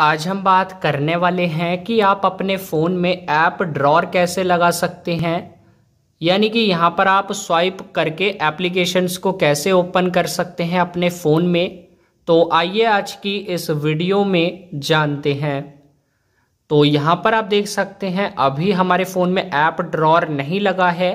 आज हम बात करने वाले हैं कि आप अपने फ़ोन में ऐप ड्रॉर कैसे लगा सकते हैं यानी कि यहाँ पर आप स्वाइप करके एप्लीकेशंस को कैसे ओपन कर सकते हैं अपने फ़ोन में तो आइए आज की इस वीडियो में जानते हैं तो यहाँ पर आप देख सकते हैं अभी हमारे फ़ोन में ऐप ड्रॉर नहीं लगा है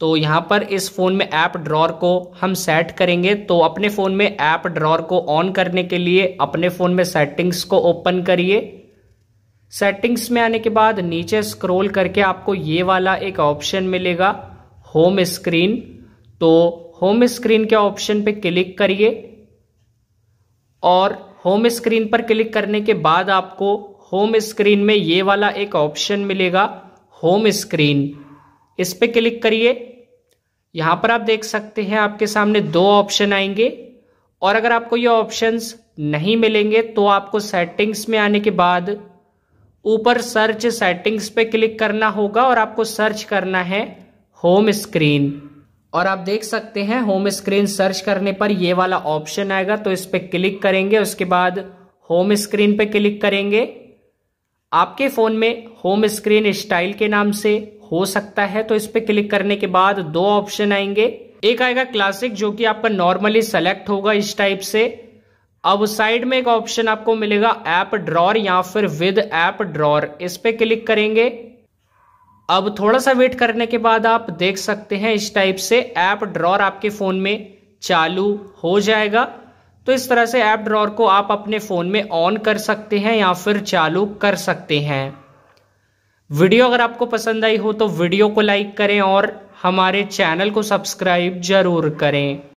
तो यहाँ पर इस फ़ोन में ऐप ड्रॉर को हम सेट करेंगे तो अपने फ़ोन में ऐप ड्रॉर को ऑन करने के लिए अपने फ़ोन में सेटिंग्स को ओपन करिए सेटिंग्स में आने के बाद नीचे स्क्रॉल करके आपको ये वाला एक ऑप्शन मिलेगा होम स्क्रीन तो होम स्क्रीन के ऑप्शन पे क्लिक करिए और होम स्क्रीन पर क्लिक करने के बाद आपको होम स्क्रीन में ये वाला एक ऑप्शन मिलेगा होम स्क्रीन इस पर क्लिक करिए यहां पर आप देख सकते हैं आपके सामने दो ऑप्शन आएंगे और अगर आपको ये ऑप्शंस नहीं मिलेंगे तो आपको सेटिंग्स में आने के बाद ऊपर सर्च सेटिंग्स पे क्लिक करना होगा और आपको सर्च करना है होम स्क्रीन और आप देख सकते हैं होम स्क्रीन सर्च करने पर ये वाला ऑप्शन आएगा तो इस पर क्लिक करेंगे उसके बाद होम स्क्रीन पे क्लिक करेंगे आपके फ़ोन में होम स्क्रीन स्टाइल के नाम से हो सकता है तो इस पर क्लिक करने के बाद दो ऑप्शन आएंगे एक आएगा क्लासिक जो कि आपका नॉर्मली सेलेक्ट होगा इस टाइप से अब साइड में एक ऑप्शन आपको मिलेगा ऐप ड्रॉर या फिर विद ऐप ड्रॉर इस पर क्लिक करेंगे अब थोड़ा सा वेट करने के बाद आप देख सकते हैं इस टाइप से ऐप ड्रॉर आपके फ़ोन में चालू हो जाएगा तो इस तरह से ऐप ड्रॉर को आप अपने फ़ोन में ऑन कर सकते हैं या फिर चालू कर सकते हैं वीडियो अगर आपको पसंद आई हो तो वीडियो को लाइक करें और हमारे चैनल को सब्सक्राइब जरूर करें